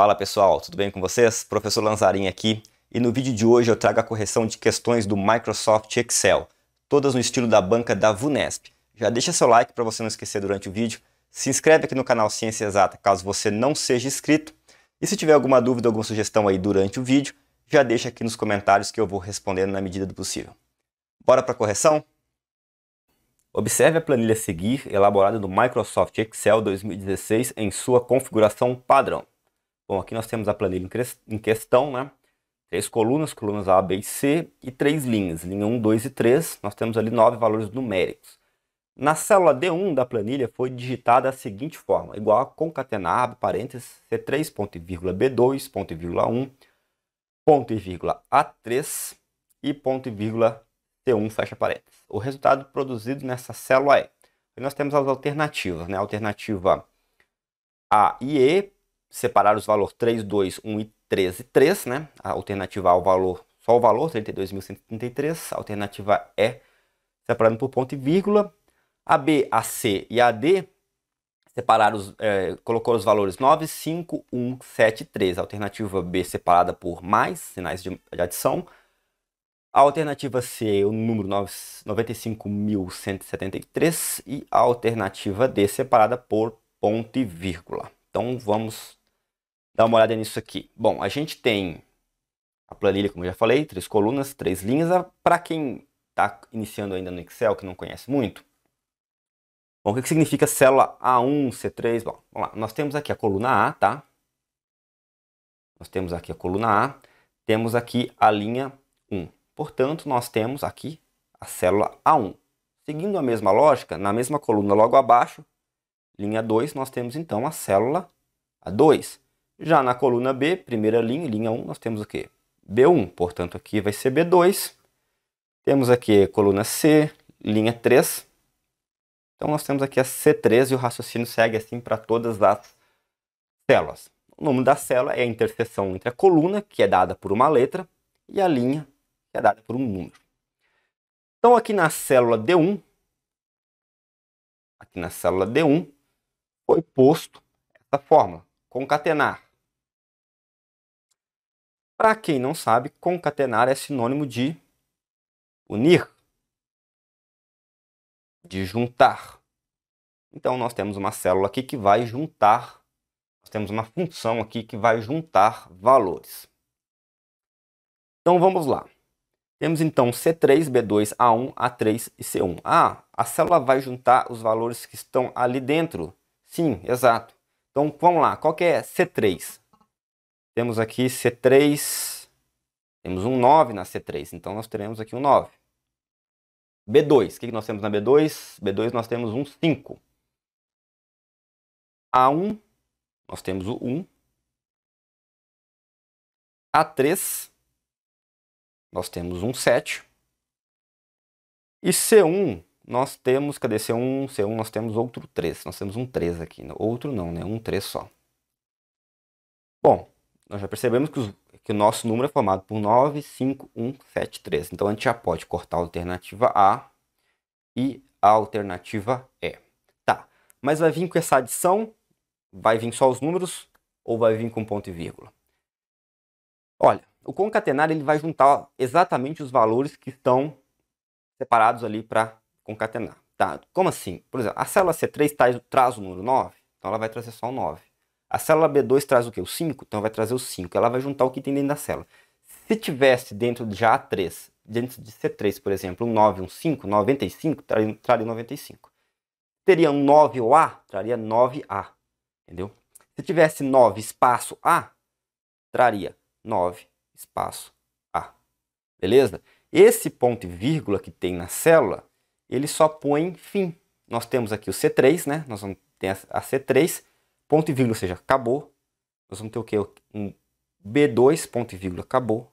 Fala pessoal, tudo bem com vocês? Professor Lanzarin aqui e no vídeo de hoje eu trago a correção de questões do Microsoft Excel, todas no estilo da banca da VUNESP. Já deixa seu like para você não esquecer durante o vídeo, se inscreve aqui no canal Ciência Exata caso você não seja inscrito e se tiver alguma dúvida, alguma sugestão aí durante o vídeo, já deixa aqui nos comentários que eu vou respondendo na medida do possível. Bora para a correção? Observe a planilha a seguir, elaborada no Microsoft Excel 2016 em sua configuração padrão. Bom, aqui nós temos a planilha em questão, né? Três colunas, colunas A, B e C, e três linhas, linha 1, 2 e 3. Nós temos ali nove valores numéricos. Na célula D1 da planilha foi digitada a seguinte forma, igual a concatenar, abre parênteses, C3, ponto e vírgula B2, ponto e vírgula 1, ponto e vírgula A3 e ponto e vírgula C1, fecha parênteses. O resultado produzido nessa célula é, nós temos as alternativas, né? Alternativa A e E, separar os valores 3, 2, 1 e 13, 3, né? A alternativa ao valor, só o valor, 32.133. A alternativa E, separando por ponto e vírgula. A B, a C e a D, separar os, é, colocou os valores 9, 5, 1, 7, 3. A alternativa B, separada por mais, sinais de, de adição. A alternativa C, o número 95.173. E a alternativa D, separada por ponto e vírgula. Então vamos dar uma olhada nisso aqui. Bom, a gente tem a planilha, como eu já falei, três colunas, três linhas. Ah, Para quem está iniciando ainda no Excel, que não conhece muito, Bom, o que, que significa célula A1, C3? Bom, vamos lá. Nós temos aqui a coluna A, tá? Nós temos aqui a coluna A, temos aqui a linha 1. Portanto, nós temos aqui a célula A1. Seguindo a mesma lógica, na mesma coluna logo abaixo, linha 2, nós temos então a célula A2. Já na coluna B, primeira linha, linha 1, nós temos o quê? B1, portanto aqui vai ser B2. Temos aqui coluna C, linha 3. Então nós temos aqui a C3 e o raciocínio segue assim para todas as células. O nome da célula é a interseção entre a coluna, que é dada por uma letra, e a linha, que é dada por um número. Então aqui na célula D1, aqui na célula D1, foi posto essa fórmula, concatenar para quem não sabe, concatenar é sinônimo de unir, de juntar. Então nós temos uma célula aqui que vai juntar, nós temos uma função aqui que vai juntar valores. Então vamos lá. Temos então C3, B2, A1, A3 e C1. Ah, a célula vai juntar os valores que estão ali dentro. Sim, exato. Então vamos lá, qual que é C3? Temos aqui C3, temos um 9 na C3, então nós teremos aqui um 9. B2, o que nós temos na B2? B2 nós temos um 5. A1, nós temos o 1. A3, nós temos um 7. E C1, nós temos, cadê C1? C1 nós temos outro 3, nós temos um 3 aqui, outro não, né? Um 3 só. Bom, nós já percebemos que, os, que o nosso número é formado por 9, 5, 1, 7, 3. Então a gente já pode cortar a alternativa A e a alternativa E. Tá, mas vai vir com essa adição? Vai vir só os números ou vai vir com ponto e vírgula? Olha, o concatenar ele vai juntar exatamente os valores que estão separados ali para concatenar. Tá? Como assim? Por exemplo, a célula C3 traz, traz o número 9, então ela vai trazer só o 9. A célula B2 traz o que? O 5? Então vai trazer o 5. Ela vai juntar o que tem dentro da célula. Se tivesse dentro de A3, dentro de C3, por exemplo, um 9, um 5, 95, traria, traria 95. Teria um 9 ou A, traria 9A. Entendeu? Se tivesse 9 espaço A, traria 9 espaço A. Beleza? Esse ponto e vírgula que tem na célula, ele só põe fim. Nós temos aqui o C3, né? Nós vamos ter a C3 ponto e vírgula, ou seja, acabou. Nós vamos ter o quê? Um B2, ponto e vírgula, acabou.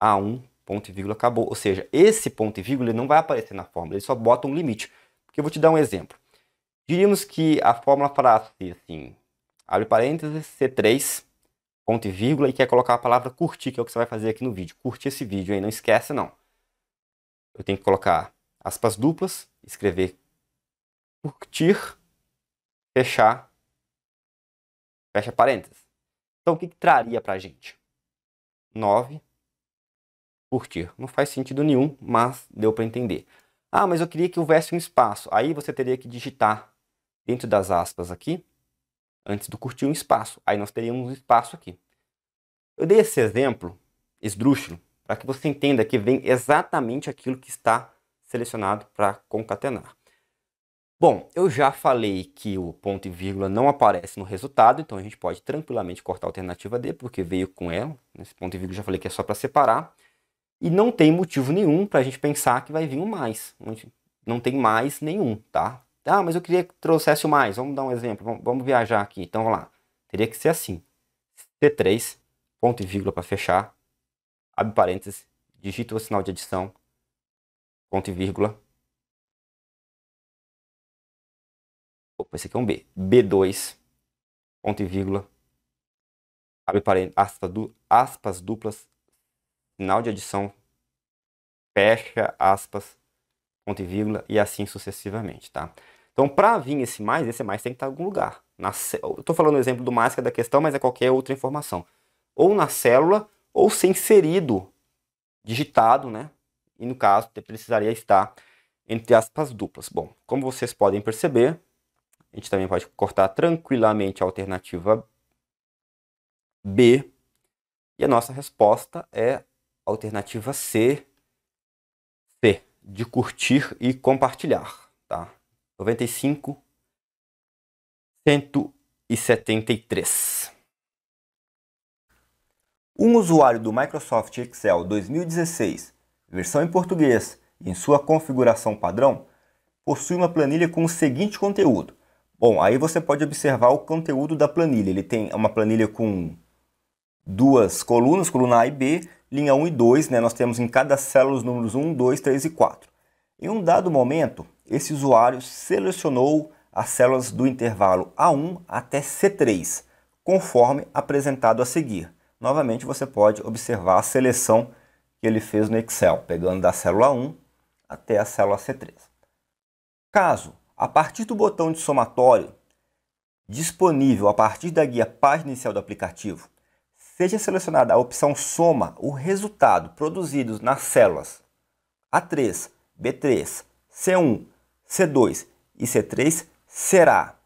A1, ponto e vírgula, acabou. Ou seja, esse ponto e vírgula não vai aparecer na fórmula, ele só bota um limite. Porque eu vou te dar um exemplo. Diríamos que a fórmula falasse assim, abre parênteses, C3, ponto e vírgula, e quer colocar a palavra curtir, que é o que você vai fazer aqui no vídeo. Curte esse vídeo, aí não esquece não. Eu tenho que colocar aspas duplas, escrever curtir, fechar Fecha parênteses. Então, o que, que traria para a gente? 9. Curtir. Não faz sentido nenhum, mas deu para entender. Ah, mas eu queria que houvesse um espaço. Aí você teria que digitar dentro das aspas aqui, antes do curtir um espaço. Aí nós teríamos um espaço aqui. Eu dei esse exemplo, esdrúxulo, para que você entenda que vem exatamente aquilo que está selecionado para concatenar. Bom, eu já falei que o ponto e vírgula não aparece no resultado, então a gente pode tranquilamente cortar a alternativa D, porque veio com ela. Esse ponto e vírgula já falei que é só para separar. E não tem motivo nenhum para a gente pensar que vai vir um mais. Não tem mais nenhum, tá? Ah, mas eu queria que trouxesse o mais. Vamos dar um exemplo. Vamos viajar aqui. Então, vamos lá. Teria que ser assim. C3, ponto e vírgula para fechar. Abre parênteses. Digita o sinal de adição. Ponto e vírgula. esse aqui é um B. B2, ponto e vírgula, abre aspas, du, aspas duplas, sinal de adição, fecha aspas, ponto e vírgula, e assim sucessivamente, tá? Então, para vir esse mais, esse mais tem que estar em algum lugar. Na, eu estou falando o exemplo do mais que é da questão, mas é qualquer outra informação. Ou na célula, ou ser inserido, digitado, né? E no caso, precisaria estar entre aspas duplas. Bom, como vocês podem perceber, a gente também pode cortar tranquilamente a alternativa B. E a nossa resposta é alternativa C, C, de curtir e compartilhar, tá? 95 173. Um usuário do Microsoft Excel 2016, versão em português, em sua configuração padrão, possui uma planilha com o seguinte conteúdo: Bom, aí você pode observar o conteúdo da planilha. Ele tem uma planilha com duas colunas, coluna A e B, linha 1 e 2, né? Nós temos em cada célula os números 1, 2, 3 e 4. Em um dado momento, esse usuário selecionou as células do intervalo A1 até C3, conforme apresentado a seguir. Novamente, você pode observar a seleção que ele fez no Excel, pegando da célula 1 até a célula C3. Caso a partir do botão de somatório, disponível a partir da guia página inicial do aplicativo, seja selecionada a opção Soma o resultado produzido nas células A3, B3, C1, C2 e C3 será.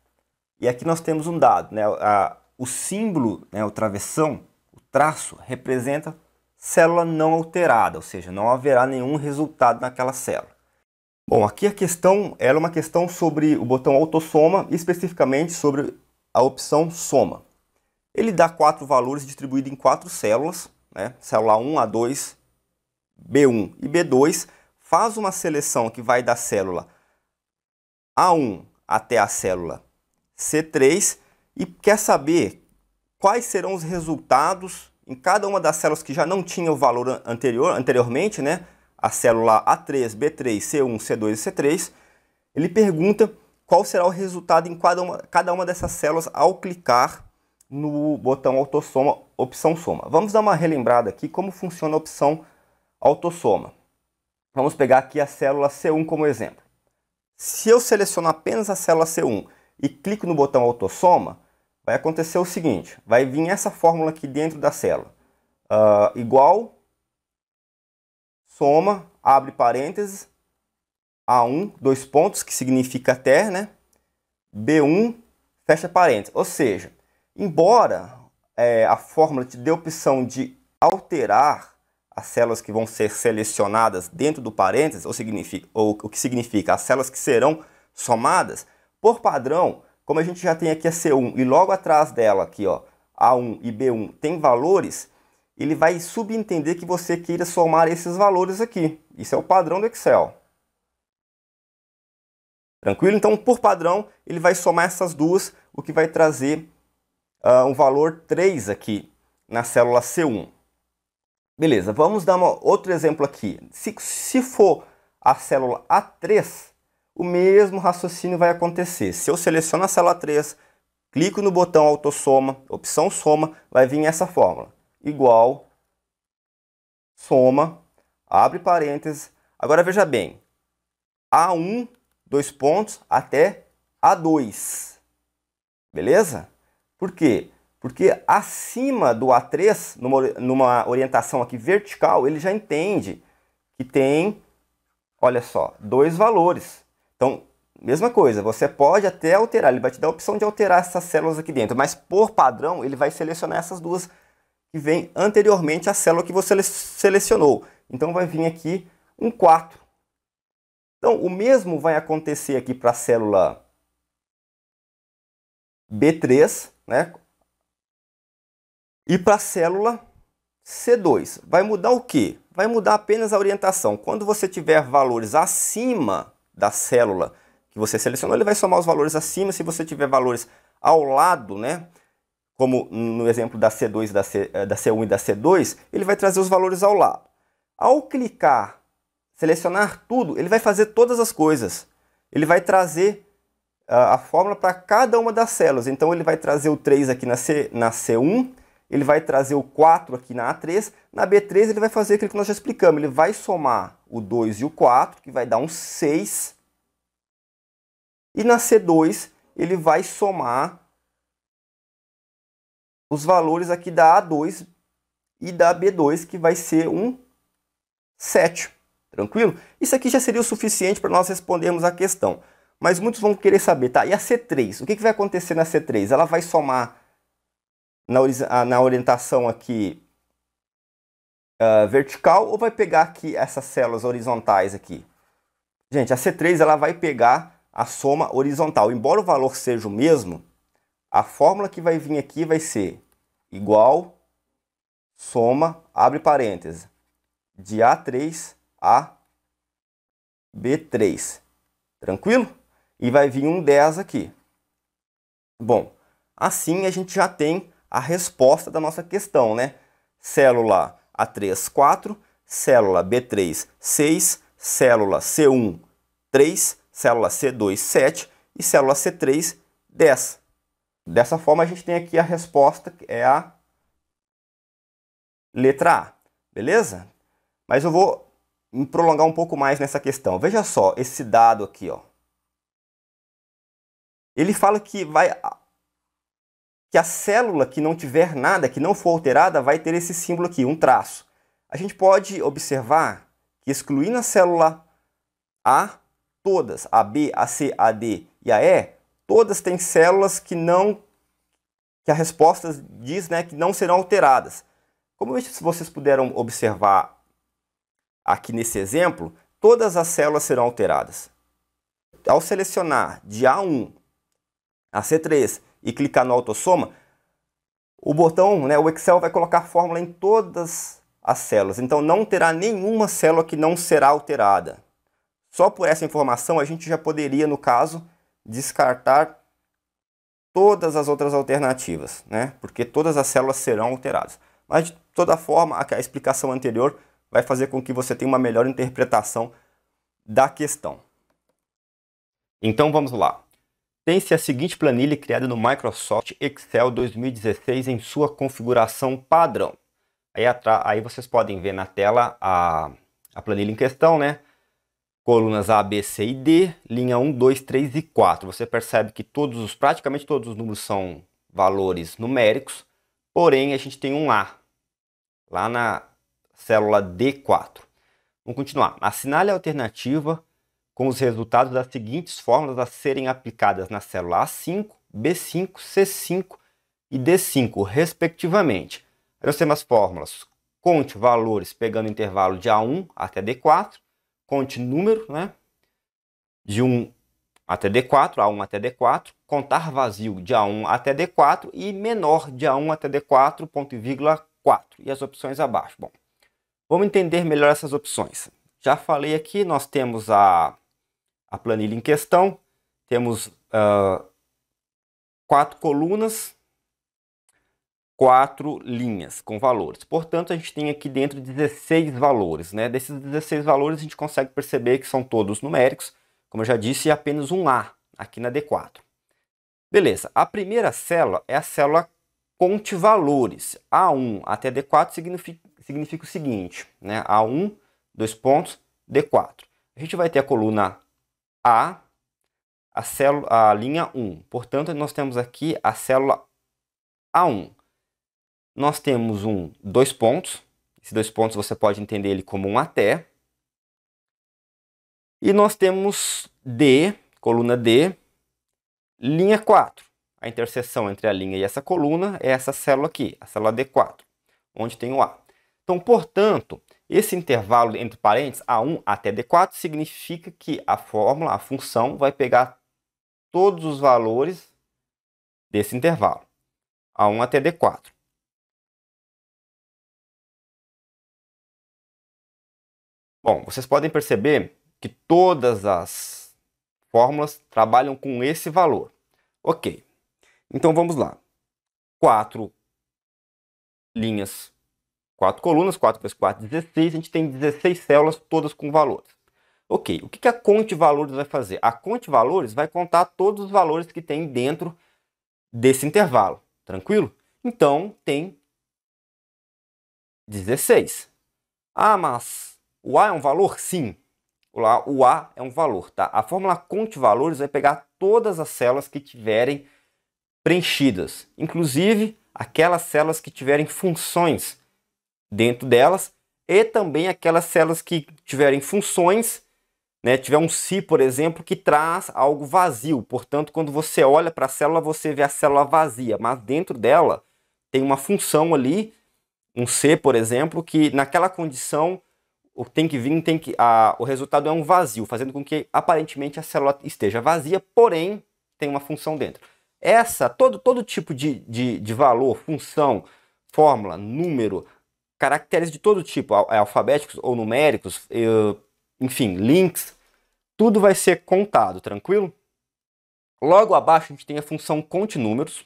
E aqui nós temos um dado, né? A, o símbolo, né, o travessão, o traço, representa célula não alterada, ou seja, não haverá nenhum resultado naquela célula. Bom, aqui a questão é uma questão sobre o botão autossoma, especificamente sobre a opção soma. Ele dá quatro valores distribuídos em quatro células, né? célula 1, A2, B1 e B2, faz uma seleção que vai da célula A1 até a célula C3 e quer saber quais serão os resultados em cada uma das células que já não tinha o valor anterior, anteriormente, né? a célula A3, B3, C1, C2 e C3, ele pergunta qual será o resultado em cada uma, cada uma dessas células ao clicar no botão autossoma, opção soma. Vamos dar uma relembrada aqui como funciona a opção autossoma. Vamos pegar aqui a célula C1 como exemplo. Se eu seleciono apenas a célula C1 e clico no botão autossoma, vai acontecer o seguinte, vai vir essa fórmula aqui dentro da célula. Uh, igual soma, abre parênteses, A1, dois pontos, que significa até, né? B1, fecha parênteses. Ou seja, embora é, a fórmula te dê a opção de alterar as células que vão ser selecionadas dentro do parênteses, ou, significa, ou o que significa as células que serão somadas, por padrão, como a gente já tem aqui a C1 e logo atrás dela aqui, ó, A1 e B1 tem valores, ele vai subentender que você queira somar esses valores aqui. Isso é o padrão do Excel. Tranquilo? Então, por padrão, ele vai somar essas duas, o que vai trazer uh, um valor 3 aqui na célula C1. Beleza, vamos dar uma, outro exemplo aqui. Se, se for a célula A3, o mesmo raciocínio vai acontecer. Se eu seleciono a célula 3, clico no botão autossoma, opção soma, vai vir essa fórmula igual, soma, abre parênteses. Agora veja bem, A1, dois pontos, até A2. Beleza? Por quê? Porque acima do A3, numa, numa orientação aqui vertical, ele já entende que tem, olha só, dois valores. Então, mesma coisa, você pode até alterar, ele vai te dar a opção de alterar essas células aqui dentro, mas por padrão ele vai selecionar essas duas que vem anteriormente à célula que você selecionou. Então vai vir aqui um 4. Então o mesmo vai acontecer aqui para a célula B3, né? E para a célula C2. Vai mudar o quê? Vai mudar apenas a orientação. Quando você tiver valores acima da célula que você selecionou, ele vai somar os valores acima. Se você tiver valores ao lado, né? como no exemplo da C2, da, C, eh, da C1 e da C2, ele vai trazer os valores ao lado. Ao clicar, selecionar tudo, ele vai fazer todas as coisas. Ele vai trazer ah, a fórmula para cada uma das células. Então ele vai trazer o 3 aqui na, C, na C1, ele vai trazer o 4 aqui na A3, na B3 ele vai fazer aquilo que nós já explicamos, ele vai somar o 2 e o 4, que vai dar um 6, e na C2 ele vai somar os valores aqui da A2 e da B2, que vai ser um 7. Tranquilo? Isso aqui já seria o suficiente para nós respondermos a questão. Mas muitos vão querer saber, tá? E a C3? O que, que vai acontecer na C3? Ela vai somar na, na orientação aqui uh, vertical ou vai pegar aqui essas células horizontais aqui? Gente, a C3 ela vai pegar a soma horizontal. Embora o valor seja o mesmo, a fórmula que vai vir aqui vai ser igual, soma, abre parênteses, de A3 a B3. Tranquilo? E vai vir um 10 aqui. Bom, assim a gente já tem a resposta da nossa questão, né? Célula A3, 4, célula B3, 6, célula C1, 3, célula C2, 7 e célula C3, 10. Dessa forma, a gente tem aqui a resposta, que é a letra A, beleza? Mas eu vou me prolongar um pouco mais nessa questão. Veja só esse dado aqui, ó. Ele fala que vai que a célula que não tiver nada, que não for alterada, vai ter esse símbolo aqui, um traço. A gente pode observar que excluindo a célula A, todas, a B, a C, a D e a E, todas têm células que não que a resposta diz né, que não serão alteradas. Como vocês puderam observar aqui nesse exemplo, todas as células serão alteradas. Ao selecionar de A1 a C3 e clicar no autossoma, o botão, né, o Excel vai colocar fórmula em todas as células. Então não terá nenhuma célula que não será alterada. Só por essa informação a gente já poderia, no caso, descartar todas as outras alternativas, né? Porque todas as células serão alteradas. Mas de toda forma, a explicação anterior vai fazer com que você tenha uma melhor interpretação da questão. Então vamos lá. Tem-se a seguinte planilha criada no Microsoft Excel 2016 em sua configuração padrão. Aí, aí vocês podem ver na tela a, a planilha em questão, né? colunas A, B, C e D, linha 1, 2, 3 e 4. Você percebe que todos os, praticamente todos os números são valores numéricos, porém a gente tem um A, lá na célula D4. Vamos continuar. Assinale a alternativa com os resultados das seguintes fórmulas a serem aplicadas na célula A5, B5, C5 e D5, respectivamente. Aí nós temos as fórmulas. Conte valores pegando intervalo de A1 até D4 conte número, né? De 1 até D4, A1 até D4, contar vazio de A1 até D4 e menor de A1 até D4, ponto e vírgula 4. E as opções abaixo. Bom, vamos entender melhor essas opções. Já falei aqui, nós temos a, a planilha em questão, temos uh, quatro colunas, quatro linhas com valores. Portanto, a gente tem aqui dentro 16 valores. Né? Desses 16 valores, a gente consegue perceber que são todos numéricos, como eu já disse, é apenas um A aqui na D4. Beleza, a primeira célula é a célula conte valores. A1 até D4 significa, significa o seguinte, né? A1, dois pontos, D4. A gente vai ter a coluna A, a, célula, a linha 1. Portanto, nós temos aqui a célula A1 nós temos um dois pontos. Esses dois pontos você pode entender ele como um até. E nós temos D, coluna D, linha 4. A interseção entre a linha e essa coluna é essa célula aqui, a célula D4, onde tem o A. Então, portanto, esse intervalo entre parênteses, A1 até D4, significa que a fórmula, a função, vai pegar todos os valores desse intervalo, A1 até D4. Bom, vocês podem perceber que todas as fórmulas trabalham com esse valor. Ok, então vamos lá. Quatro linhas, quatro colunas, 4 vezes 4, 16. A gente tem 16 células, todas com valores. Ok, o que a Conte Valores vai fazer? A Conte Valores vai contar todos os valores que tem dentro desse intervalo, tranquilo? Então, tem 16. Ah, mas o A é um valor? Sim. O A é um valor, tá? A fórmula conte valores vai pegar todas as células que tiverem preenchidas, inclusive aquelas células que tiverem funções dentro delas e também aquelas células que tiverem funções, né, tiver um si, por exemplo, que traz algo vazio. Portanto, quando você olha para a célula, você vê a célula vazia, mas dentro dela tem uma função ali, um C, por exemplo, que naquela condição o tem que vir, tem que, a, o resultado é um vazio, fazendo com que aparentemente a célula esteja vazia, porém tem uma função dentro. Essa, todo, todo tipo de, de, de valor, função, fórmula, número, caracteres de todo tipo, é, alfabéticos ou numéricos, eu, enfim, links, tudo vai ser contado, tranquilo? Logo abaixo a gente tem a função conte números,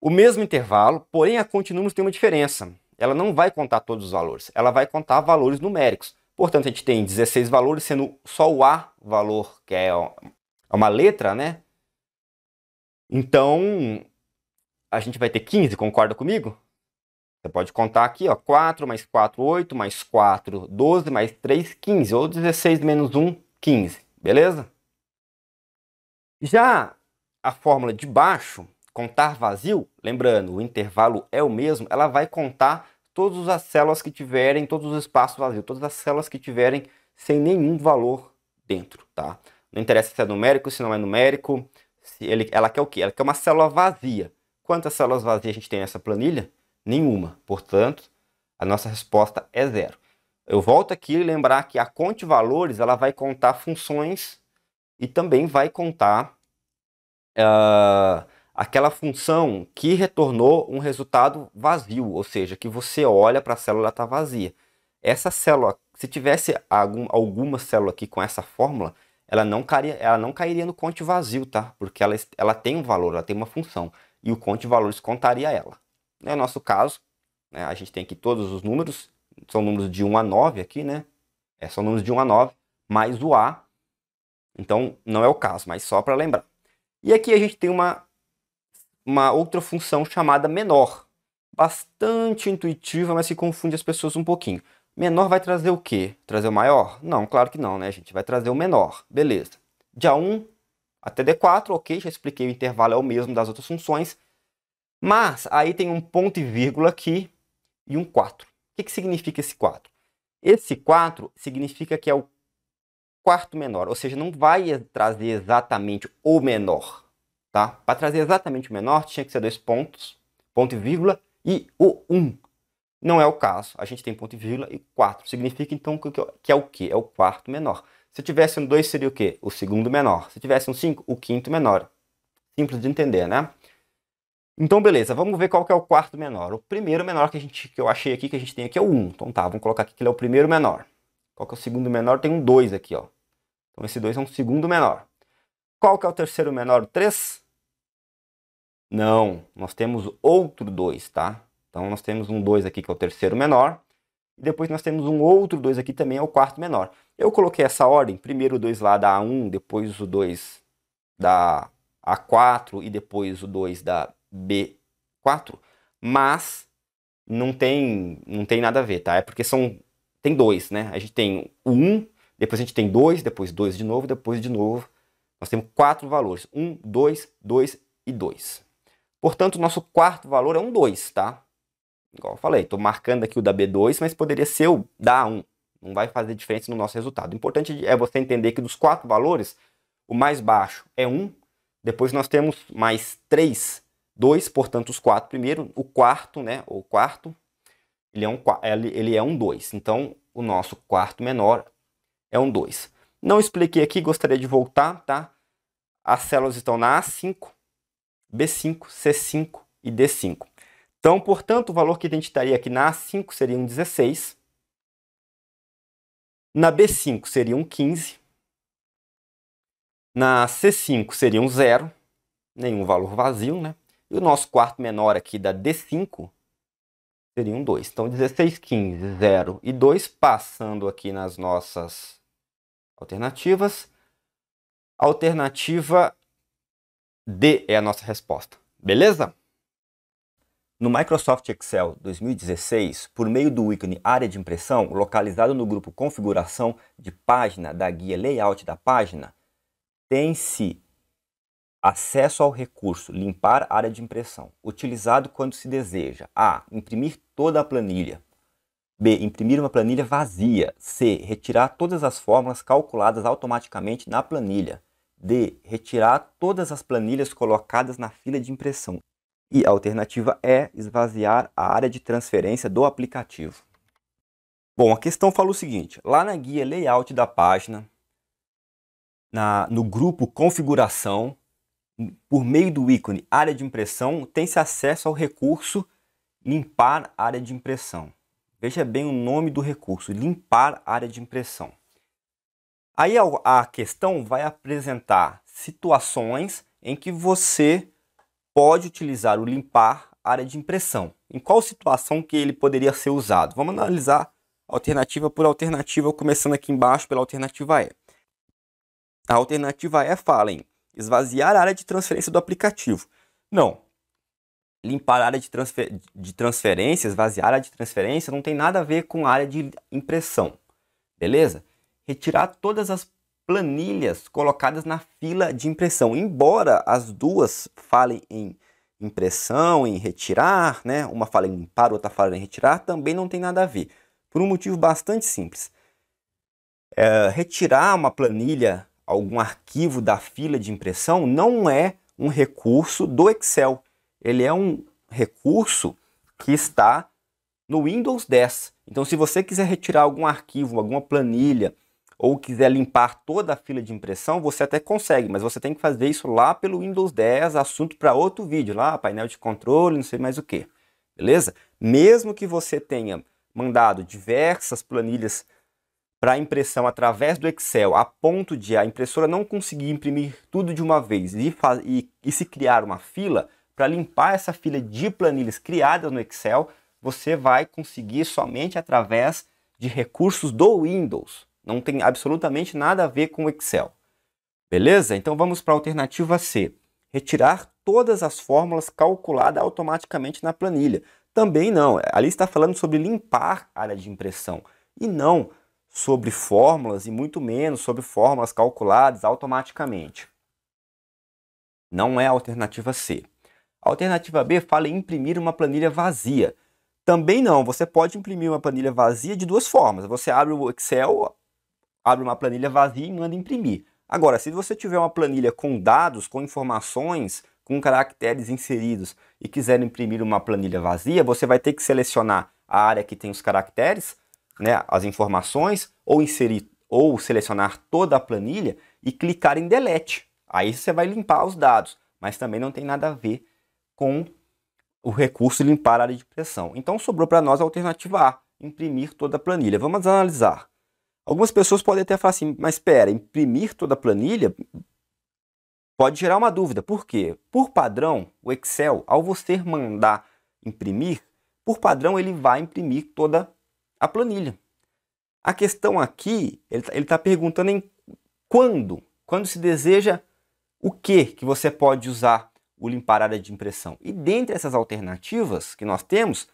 o mesmo intervalo, porém a conte números tem uma diferença ela não vai contar todos os valores, ela vai contar valores numéricos. Portanto, a gente tem 16 valores, sendo só o A valor, que é, é uma letra, né? Então, a gente vai ter 15, concorda comigo? Você pode contar aqui, ó, 4 mais 4, 8, mais 4, 12, mais 3, 15, ou 16 menos 1, 15, beleza? Já a fórmula de baixo, contar vazio, lembrando, o intervalo é o mesmo, ela vai contar todas as células que tiverem, todos os espaços vazios, todas as células que tiverem sem nenhum valor dentro, tá? Não interessa se é numérico, se não é numérico, se ele, ela quer o quê? Ela quer uma célula vazia. Quantas células vazias a gente tem nessa planilha? Nenhuma. Portanto, a nossa resposta é zero. Eu volto aqui e lembrar que a conte valores ela vai contar funções e também vai contar uh, aquela função que retornou um resultado vazio, ou seja, que você olha para a célula está vazia. Essa célula, se tivesse algum, alguma célula aqui com essa fórmula, ela não, cairia, ela não cairia no conte vazio, tá? Porque ela, ela tem um valor, ela tem uma função. E o conte valores contaria ela. No né, nosso caso, né, a gente tem aqui todos os números, são números de 1 a 9 aqui, né? É, são números de 1 a 9, mais o A. Então, não é o caso, mas só para lembrar. E aqui a gente tem uma uma outra função chamada menor. Bastante intuitiva, mas se confunde as pessoas um pouquinho. Menor vai trazer o quê? Trazer o maior? Não, claro que não, né, gente? Vai trazer o menor. Beleza. De A1 até D4, ok, já expliquei o intervalo é o mesmo das outras funções. Mas aí tem um ponto e vírgula aqui e um 4. O que, que significa esse 4? Esse 4 significa que é o quarto menor, ou seja, não vai trazer exatamente o menor. Tá? Para trazer exatamente o menor, tinha que ser dois pontos, ponto e vírgula, e o 1. Um. Não é o caso. A gente tem ponto e vírgula e 4. Significa, então, que é o quê? É o quarto menor. Se tivesse um 2, seria o quê? O segundo menor. Se tivesse um 5, o quinto menor. Simples de entender, né? Então, beleza, vamos ver qual que é o quarto menor. O primeiro menor que, a gente, que eu achei aqui, que a gente tem aqui, é o 1. Então tá, vamos colocar aqui que ele é o primeiro menor. Qual que é o segundo menor? Tem um 2 aqui, ó. Então esse 2 é um segundo menor. Qual que é o terceiro menor? O 3? Não, nós temos outro 2, tá? Então nós temos um 2 aqui que é o terceiro menor. E depois nós temos um outro 2 aqui também é o quarto menor. Eu coloquei essa ordem, primeiro o 2 lá da A1, depois o 2 da A4 e depois o 2 da B4. Mas não tem, não tem nada a ver, tá? É porque são tem dois, né? A gente tem o 1, depois a gente tem 2, depois 2 de novo, depois de novo. Nós temos quatro valores: 1, 2, 2 e 2. Portanto, nosso quarto valor é um 2, tá? Igual eu falei, estou marcando aqui o da B2, mas poderia ser o da a 1. Não vai fazer diferença no nosso resultado. O importante é você entender que dos quatro valores, o mais baixo é 1, depois nós temos mais 3, 2, portanto os quatro primeiro, o quarto, né, o quarto, ele é um ele é um 2. Então, o nosso quarto menor é um 2. Não expliquei aqui, gostaria de voltar, tá? As células estão na A5, B5, C5 e D5. Então, portanto, o valor que identitaria aqui na A5 seria um 16, na B5 seria um 15, na C5 seria um 0, nenhum valor vazio, né? E o nosso quarto menor aqui da D5 seria um 2. Então, 16, 15, 0 e 2, passando aqui nas nossas alternativas. Alternativa D é a nossa resposta, beleza? No Microsoft Excel 2016, por meio do ícone Área de Impressão, localizado no grupo Configuração de Página da guia Layout da página, tem-se acesso ao recurso Limpar Área de Impressão, utilizado quando se deseja a. imprimir toda a planilha, b. imprimir uma planilha vazia, c. retirar todas as fórmulas calculadas automaticamente na planilha, D. Retirar todas as planilhas colocadas na fila de impressão. E a alternativa E. É esvaziar a área de transferência do aplicativo. Bom, a questão fala o seguinte: lá na guia layout da página, na, no grupo configuração, por meio do ícone área de impressão, tem-se acesso ao recurso limpar área de impressão. Veja bem o nome do recurso: limpar área de impressão. Aí a questão vai apresentar situações em que você pode utilizar o limpar área de impressão. Em qual situação que ele poderia ser usado? Vamos analisar alternativa por alternativa, começando aqui embaixo pela alternativa E. A alternativa E fala em esvaziar a área de transferência do aplicativo. Não. Limpar a área de, transfer... de transferência, esvaziar a área de transferência, não tem nada a ver com a área de impressão. Beleza? retirar todas as planilhas colocadas na fila de impressão. Embora as duas falem em impressão, em retirar, né? uma fala em limpar, outra fala em retirar, também não tem nada a ver. Por um motivo bastante simples. É, retirar uma planilha, algum arquivo da fila de impressão, não é um recurso do Excel. Ele é um recurso que está no Windows 10. Então, se você quiser retirar algum arquivo, alguma planilha, ou quiser limpar toda a fila de impressão, você até consegue, mas você tem que fazer isso lá pelo Windows 10, assunto para outro vídeo, lá painel de controle, não sei mais o que, beleza? Mesmo que você tenha mandado diversas planilhas para impressão através do Excel, a ponto de a impressora não conseguir imprimir tudo de uma vez e, e, e se criar uma fila, para limpar essa fila de planilhas criadas no Excel, você vai conseguir somente através de recursos do Windows. Não tem absolutamente nada a ver com o Excel. Beleza? Então vamos para a alternativa C. Retirar todas as fórmulas calculadas automaticamente na planilha. Também não. Ali está falando sobre limpar a área de impressão. E não sobre fórmulas e muito menos sobre fórmulas calculadas automaticamente. Não é a alternativa C. A alternativa B fala em imprimir uma planilha vazia. Também não, você pode imprimir uma planilha vazia de duas formas. Você abre o Excel, abre uma planilha vazia e manda imprimir. Agora, se você tiver uma planilha com dados, com informações, com caracteres inseridos e quiser imprimir uma planilha vazia, você vai ter que selecionar a área que tem os caracteres, né, as informações, ou inserir ou selecionar toda a planilha e clicar em delete. Aí você vai limpar os dados, mas também não tem nada a ver com o recurso limpar a área de pressão. Então sobrou para nós a alternativa A, imprimir toda a planilha. Vamos analisar. Algumas pessoas podem até falar assim, mas espera, imprimir toda a planilha pode gerar uma dúvida. Por quê? Por padrão, o Excel, ao você mandar imprimir, por padrão ele vai imprimir toda a planilha. A questão aqui, ele está tá perguntando em quando, quando se deseja o que que você pode usar o limpar área de impressão. E dentre essas alternativas que nós temos,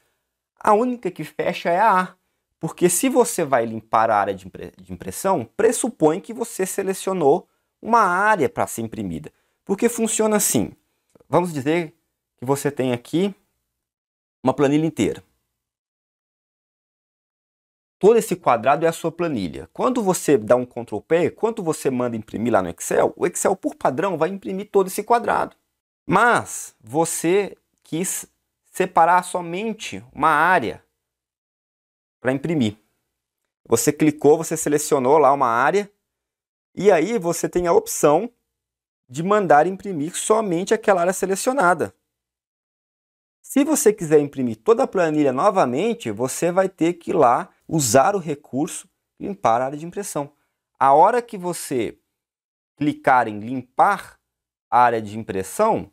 a única que fecha é a A. Porque se você vai limpar a área de, impressão, pressupõe que você selecionou uma área para ser imprimida. Porque funciona assim. Vamos dizer que você tem aqui uma planilha inteira. Todo esse quadrado é a sua planilha. Quando você dá um Ctrl P, quando você manda imprimir lá no Excel, o Excel por padrão vai imprimir todo esse quadrado. Mas você quis separar somente uma área para imprimir. Você clicou, você selecionou lá uma área e aí você tem a opção de mandar imprimir somente aquela área selecionada. Se você quiser imprimir toda a planilha novamente, você vai ter que ir lá usar o recurso limpar a área de impressão. A hora que você clicar em limpar a área de impressão,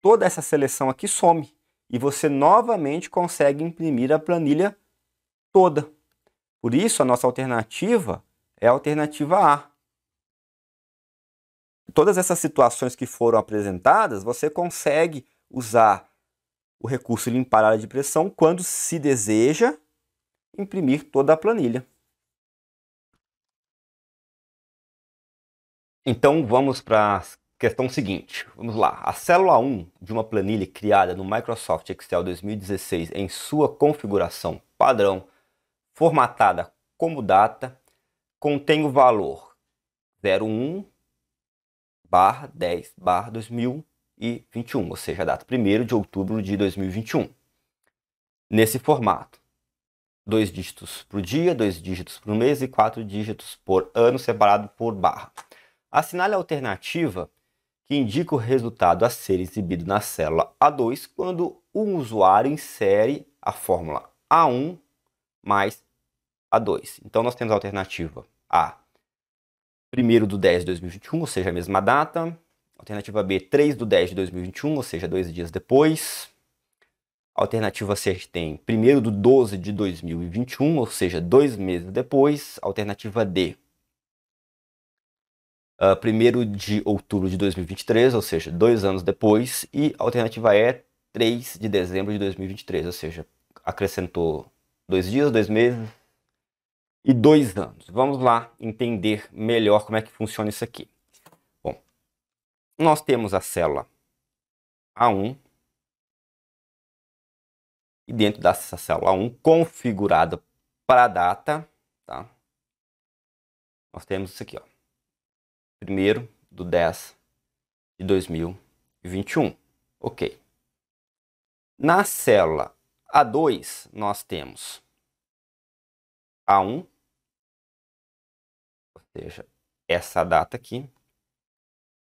toda essa seleção aqui some e você novamente consegue imprimir a planilha toda. Por isso, a nossa alternativa é a alternativa A. Todas essas situações que foram apresentadas, você consegue usar o recurso limpar a área de pressão quando se deseja imprimir toda a planilha. Então vamos para a questão seguinte. Vamos lá. A célula 1 de uma planilha criada no Microsoft Excel 2016 em sua configuração padrão formatada como data, contém o valor 01 barra 10 barra 2021, ou seja, a data 1 de outubro de 2021. Nesse formato, dois dígitos por dia, dois dígitos por mês e quatro dígitos por ano, separado por barra. Assinale a alternativa que indica o resultado a ser exibido na célula A2 quando o usuário insere a fórmula A1 mais a 2. Então nós temos a alternativa A, 1 do 10 de 2021, ou seja, a mesma data. Alternativa B, 3 do 10 de 2021, ou seja, dois dias depois. Alternativa C, a gente tem 1 do 12 de 2021, ou seja, dois meses depois. Alternativa D, 1 ah, de outubro de 2023, ou seja, dois anos depois. E a alternativa E, 3 de dezembro de 2023, ou seja, acrescentou dois dias, dois meses, e dois anos. Vamos lá entender melhor como é que funciona isso aqui. Bom, nós temos a célula A1 e dentro dessa célula A1 configurada para a data, tá? Nós temos isso aqui, ó. Primeiro do 10 de 2021. OK. Na célula A2 nós temos A1 seja, essa data aqui,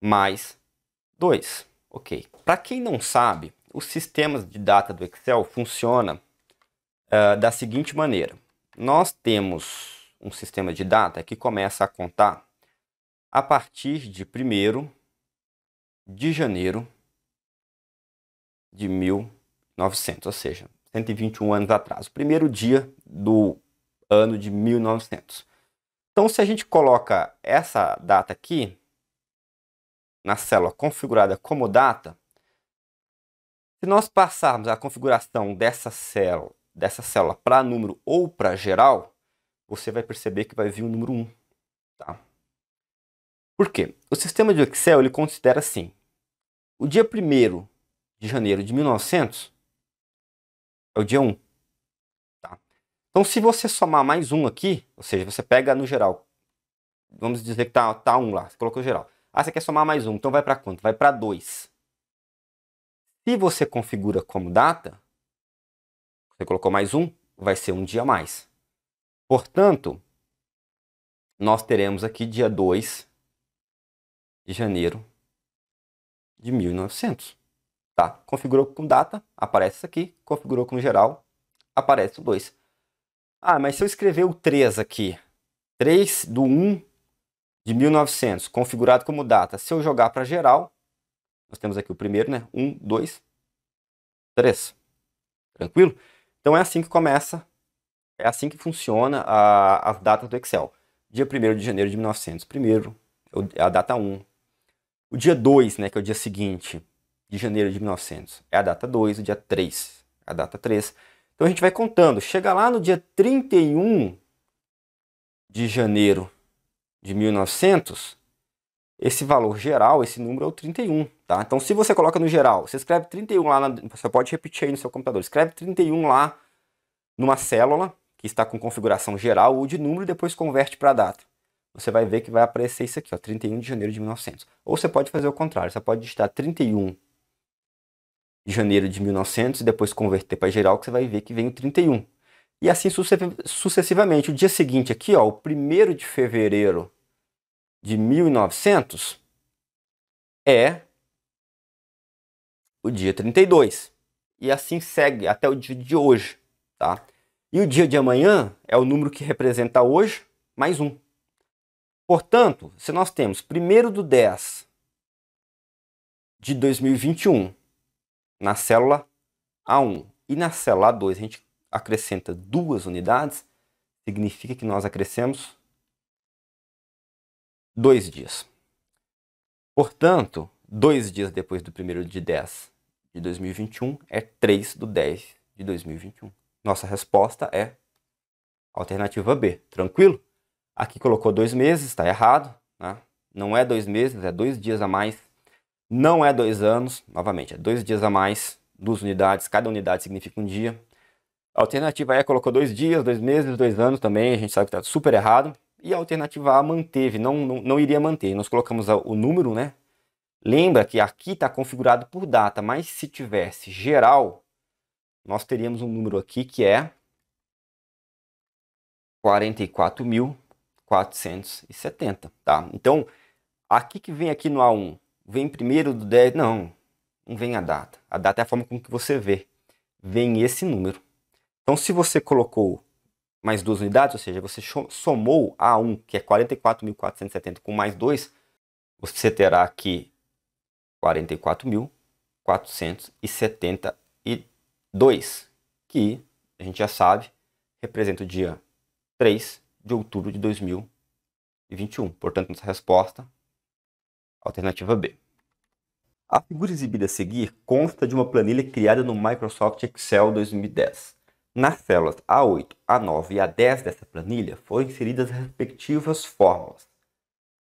mais 2. Ok. Para quem não sabe, os sistemas de data do Excel funcionam uh, da seguinte maneira. Nós temos um sistema de data que começa a contar a partir de 1 de janeiro de 1900, ou seja, 121 anos atrás, o primeiro dia do ano de 1900. Então, se a gente coloca essa data aqui na célula configurada como data, se nós passarmos a configuração dessa célula, dessa célula para número ou para geral, você vai perceber que vai vir o número 1. Tá? Por quê? O sistema de Excel ele considera assim: o dia 1 de janeiro de 1900 é o dia 1. Então, se você somar mais um aqui, ou seja, você pega no geral, vamos dizer que tá, tá um lá, você colocou geral. Ah, você quer somar mais um, então vai para quanto? Vai para dois. Se você configura como data, você colocou mais um, vai ser um dia a mais. Portanto, nós teremos aqui dia 2 de janeiro de 1900. Tá? Configurou com data, aparece isso aqui. Configurou com geral, aparece o 2. Ah, mas se eu escrever o 3 aqui, 3 do 1 de 1900, configurado como data, se eu jogar para geral, nós temos aqui o primeiro, né? 1, 2, 3. Tranquilo? Então é assim que começa, é assim que funciona a, as datas do Excel. Dia 1 de janeiro de 1900, primeiro, é, é a data 1. O dia 2, né, que é o dia seguinte de janeiro de 1900, é a data 2, o dia 3, é a data 3. Então a gente vai contando. Chega lá no dia 31 de janeiro de 1900, esse valor geral, esse número é o 31, tá? Então se você coloca no geral, você escreve 31 lá, na, você pode repetir aí no seu computador, escreve 31 lá numa célula que está com configuração geral ou de número e depois converte para data. Você vai ver que vai aparecer isso aqui, ó, 31 de janeiro de 1900. Ou você pode fazer o contrário, você pode digitar 31 de janeiro de 1900 e depois converter para geral, que você vai ver que vem o 31. E assim sucessivamente. O dia seguinte aqui, ó, o 1 de fevereiro de 1900 é o dia 32. E assim segue até o dia de hoje, tá? E o dia de amanhã é o número que representa hoje, mais um. Portanto, se nós temos 1 do 10 de 2021 na célula A1. E na célula A2 a gente acrescenta duas unidades, significa que nós acrescemos dois dias. Portanto, dois dias depois do primeiro de 10 de 2021 é 3 do 10 de 2021. Nossa resposta é alternativa B. Tranquilo? Aqui colocou dois meses, está errado. Né? Não é dois meses, é dois dias a mais não é dois anos, novamente, é dois dias a mais, duas unidades, cada unidade significa um dia. A alternativa E colocou dois dias, dois meses, dois anos também, a gente sabe que está super errado. E a alternativa A manteve, não, não, não iria manter. Nós colocamos o número, né? Lembra que aqui está configurado por data, mas se tivesse geral, nós teríamos um número aqui que é 44.470, tá? Então, aqui que vem aqui no A1, vem primeiro do 10. Não, não vem a data. A data é a forma com que você vê. Vem esse número. Então, se você colocou mais duas unidades, ou seja, você somou A1, que é 44.470, com mais 2, você terá aqui 44.472, que a gente já sabe representa o dia 3 de outubro de 2021. Portanto, nossa resposta Alternativa B. A figura exibida a seguir consta de uma planilha criada no Microsoft Excel 2010. Nas células A8, A9 e A10 dessa planilha foram inseridas as respectivas fórmulas.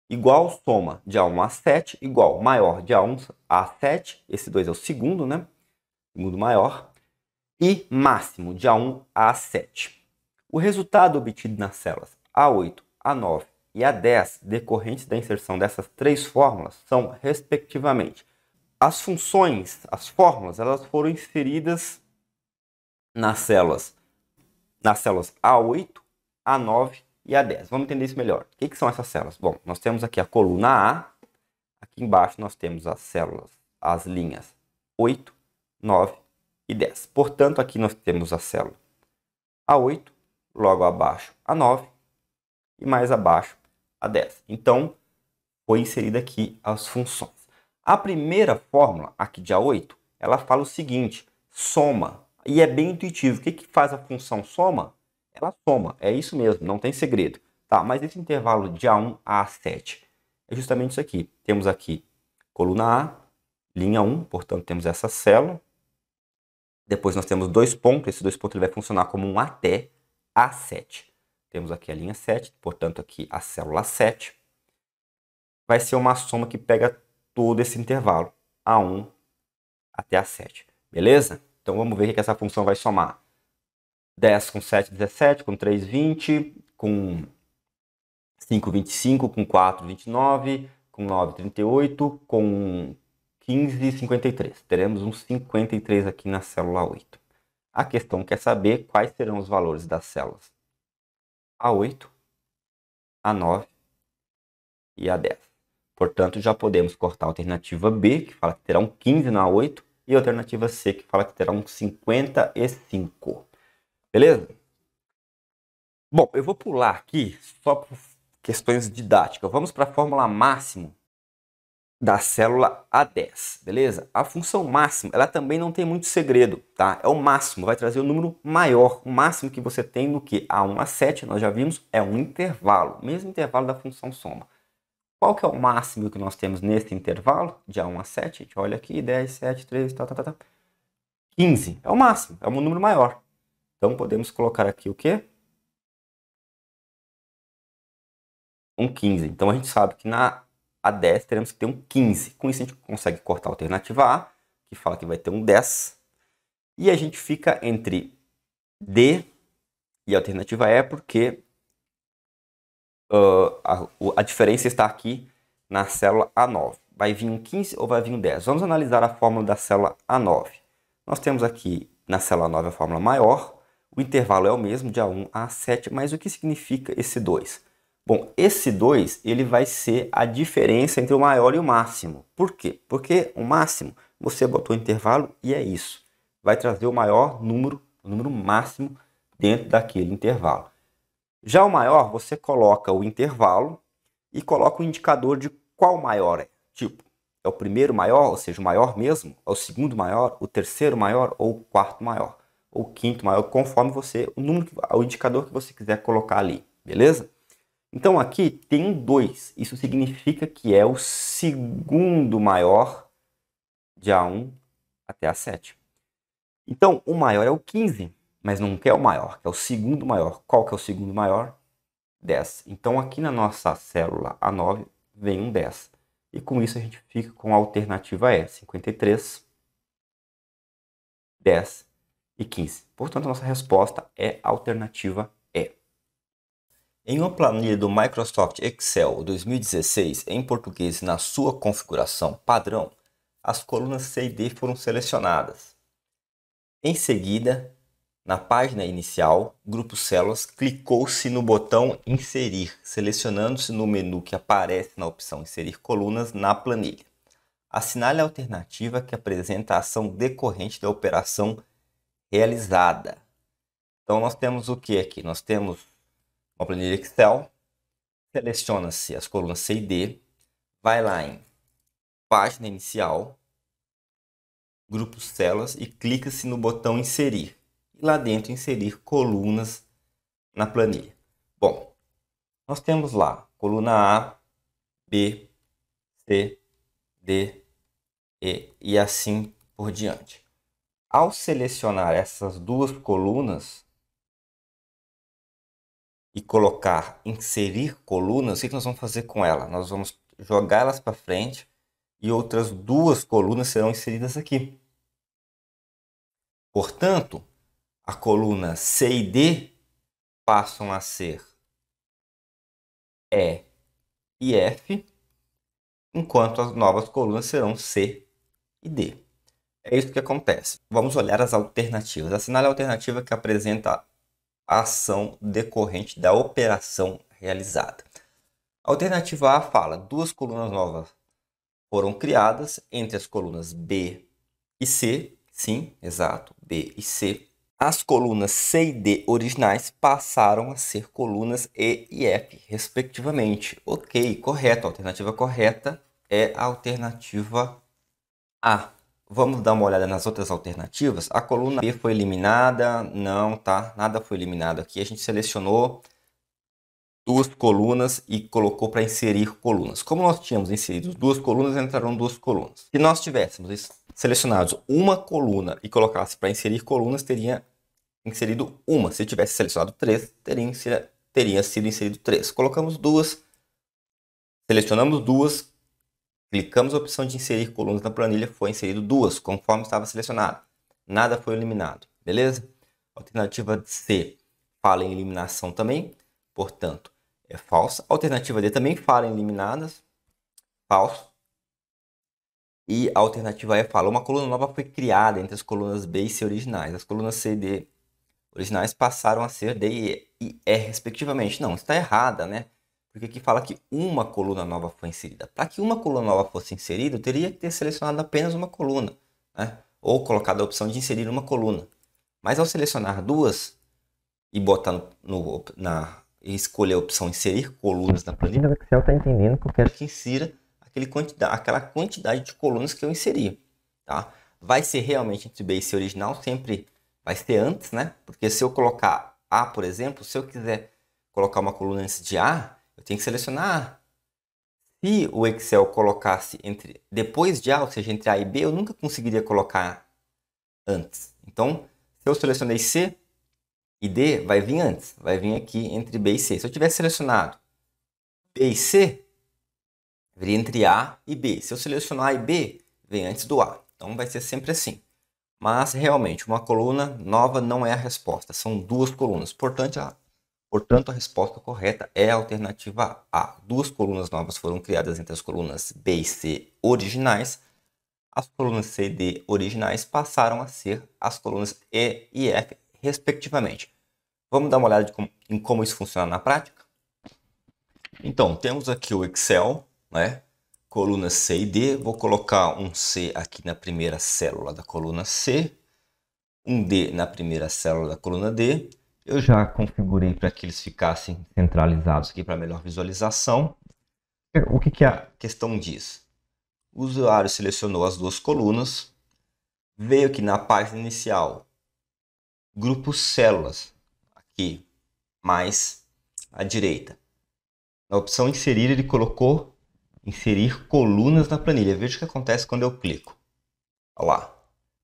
Igual soma de A1 a 7, igual maior de A1 a 7, esse 2 é o segundo, né? Segundo maior. E máximo de A1 a 7. O resultado obtido nas células A8, A9 e a 10 decorrentes da inserção dessas três fórmulas são, respectivamente, as funções, as fórmulas, elas foram inseridas nas células, nas células A8, A9 e A10. Vamos entender isso melhor. O que, que são essas células? Bom, nós temos aqui a coluna A, aqui embaixo nós temos as células, as linhas 8, 9 e 10. Portanto, aqui nós temos a célula A8, logo abaixo a 9 e mais abaixo a 10. Então, foi inserida aqui as funções. A primeira fórmula, aqui de A8, ela fala o seguinte, soma. E é bem intuitivo. O que, que faz a função soma? Ela soma, é isso mesmo, não tem segredo. Tá, mas esse intervalo de A1 a A7 é justamente isso aqui. Temos aqui coluna A, linha 1, portanto temos essa célula. Depois nós temos dois pontos, esse dois pontos ele vai funcionar como um até A7. Temos aqui a linha 7, portanto aqui a célula 7. Vai ser uma soma que pega todo esse intervalo, A1 até A7. Beleza? Então vamos ver o que essa função vai somar. 10 com 7, 17, com 3, 20, com 5, 25, com 4, 29, com 9, 38, com 15, 53. Teremos uns 53 aqui na célula 8. A questão quer saber quais serão os valores das células a 8, a 9 e a 10. Portanto, já podemos cortar a alternativa B, que fala que terá um 15 na 8, e a alternativa C, que fala que terá um 55. Beleza? Bom, eu vou pular aqui só por questões didáticas. Vamos para a fórmula máximo da célula A10, beleza? A função máxima, ela também não tem muito segredo, tá? É o máximo, vai trazer o um número maior. O máximo que você tem no que A1 a 7, nós já vimos, é um intervalo, mesmo intervalo da função soma. Qual que é o máximo que nós temos neste intervalo? De A1 a 7, a gente olha aqui, 10, 7, 3, tá, tá, tá, tá. 15 é o máximo, é um número maior. Então podemos colocar aqui o quê? Um 15. Então a gente sabe que na a 10, teremos que ter um 15. Com isso a gente consegue cortar a alternativa A, que fala que vai ter um 10. E a gente fica entre D e a alternativa E, porque uh, a, a diferença está aqui na célula A9. Vai vir um 15 ou vai vir um 10? Vamos analisar a fórmula da célula A9. Nós temos aqui na célula 9 a fórmula maior, o intervalo é o mesmo, de A1 a A7, mas o que significa esse 2? Bom, esse 2 ele vai ser a diferença entre o maior e o máximo. Por quê? Porque o máximo, você botou o intervalo e é isso. Vai trazer o maior número, o número máximo dentro daquele intervalo. Já o maior, você coloca o intervalo e coloca o indicador de qual maior é. Tipo, é o primeiro maior, ou seja, o maior mesmo, é o segundo maior, o terceiro maior ou o quarto maior, ou o quinto maior, conforme você, o número, o indicador que você quiser colocar ali, beleza? Então aqui tem um 2. Isso significa que é o segundo maior de A1 até A7. Então o maior é o 15, mas não quer é o maior, quer é o segundo maior. Qual que é o segundo maior? 10. Então aqui na nossa célula A9 vem um 10. E com isso a gente fica com a alternativa E, 53, 10 e 15. Portanto, a nossa resposta é a alternativa E. Em uma planilha do Microsoft Excel 2016 em português na sua configuração padrão, as colunas C e D foram selecionadas. Em seguida, na página inicial, Grupo Células clicou-se no botão Inserir, selecionando-se no menu que aparece na opção Inserir colunas na planilha. Assinale a alternativa que apresenta a ação decorrente da operação realizada. Então nós temos o que aqui? Nós temos uma planilha Excel, seleciona-se as colunas C e D, vai lá em página inicial, grupos células e clica-se no botão inserir. E lá dentro inserir colunas na planilha. Bom, nós temos lá coluna A, B, C, D, E e assim por diante. Ao selecionar essas duas colunas, e colocar inserir colunas, o que, nós vamos fazer com ela? Nós vamos jogar elas para frente e outras duas colunas serão inseridas aqui. Portanto, a coluna C e D passam a ser E e F, enquanto as novas colunas serão C e D. É isso que acontece. Vamos olhar as alternativas. Assinale a alternativa que apresenta a ação decorrente da operação realizada. alternativa A fala: duas colunas novas foram criadas entre as colunas B e C. Sim, exato, B e C. As colunas C e D originais passaram a ser colunas E e F, respectivamente. Ok, correto. A alternativa correta é a alternativa A. Vamos dar uma olhada nas outras alternativas. A coluna B foi eliminada. Não, tá? Nada foi eliminado aqui. A gente selecionou duas colunas e colocou para inserir colunas. Como nós tínhamos inserido duas colunas, entraram duas colunas. Se nós tivéssemos selecionado uma coluna e colocasse para inserir colunas, teria inserido uma. Se tivesse selecionado três, teria, teria sido inserido três. Colocamos duas, selecionamos duas, Clicamos a opção de inserir colunas na planilha, foi inserido duas, conforme estava selecionado. Nada foi eliminado, beleza? Alternativa C fala em eliminação também, portanto, é falsa. Alternativa D também fala em eliminadas, falso. E a alternativa E fala, uma coluna nova foi criada entre as colunas B e C originais. As colunas C e D originais passaram a ser D e E respectivamente. Não, está errada, né? Porque aqui fala que uma coluna nova foi inserida. Para que uma coluna nova fosse inserida, eu teria que ter selecionado apenas uma coluna, né? ou colocado a opção de inserir uma coluna. Mas ao selecionar duas e botar no, no na escolher a opção inserir colunas na planilha, o Excel está entendendo que eu é quero que insira aquele quantidade, aquela quantidade de colunas que eu inseri. Tá? Vai ser realmente entre B e C original, sempre vai ser antes, né? Porque se eu colocar A, por exemplo, se eu quiser colocar uma coluna antes de A, eu tenho que selecionar. Se o Excel colocasse entre depois de A, ou seja, entre A e B, eu nunca conseguiria colocar antes. Então, se eu selecionei C e D, vai vir antes. Vai vir aqui entre B e C. Se eu tivesse selecionado B e C, viria entre A e B. Se eu selecionar A e B, vem antes do A. Então, vai ser sempre assim. Mas realmente, uma coluna nova não é a resposta, são duas colunas. Portanto, Portanto, a resposta correta é a alternativa A. Duas colunas novas foram criadas entre as colunas B e C originais. As colunas C e D originais passaram a ser as colunas E e F, respectivamente. Vamos dar uma olhada como, em como isso funciona na prática? Então, temos aqui o Excel, né? coluna C e D. Vou colocar um C aqui na primeira célula da coluna C, um D na primeira célula da coluna D eu já configurei para que eles ficassem centralizados aqui para melhor visualização. É, o que, que a é? questão diz? O usuário selecionou as duas colunas, veio aqui na página inicial, grupo células, aqui, mais à direita. Na opção inserir, ele colocou inserir colunas na planilha. Veja o que acontece quando eu clico. Olha lá,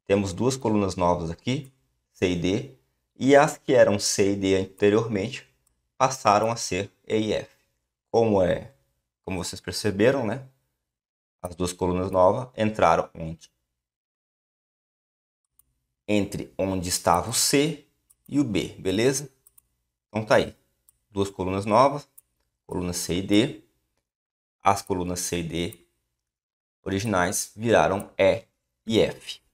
temos duas colunas novas aqui, C e D, e as que eram C e D anteriormente passaram a ser E e F. Como é, como vocês perceberam, né? As duas colunas novas entraram onde? Entre onde estava o C e o B, beleza? Então tá aí. Duas colunas novas, coluna C e D. As colunas C e D originais viraram E e F.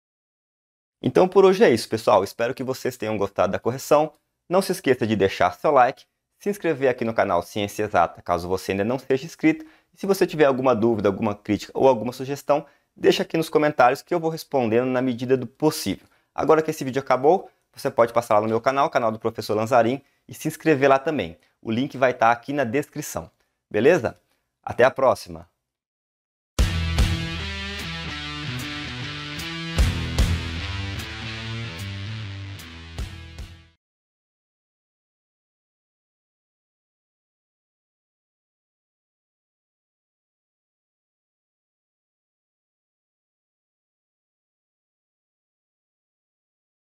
Então por hoje é isso, pessoal. Espero que vocês tenham gostado da correção. Não se esqueça de deixar seu like, se inscrever aqui no canal Ciência Exata, caso você ainda não seja inscrito. E se você tiver alguma dúvida, alguma crítica ou alguma sugestão, deixa aqui nos comentários que eu vou respondendo na medida do possível. Agora que esse vídeo acabou, você pode passar lá no meu canal, canal do Professor Lanzarin, e se inscrever lá também. O link vai estar aqui na descrição. Beleza? Até a próxima!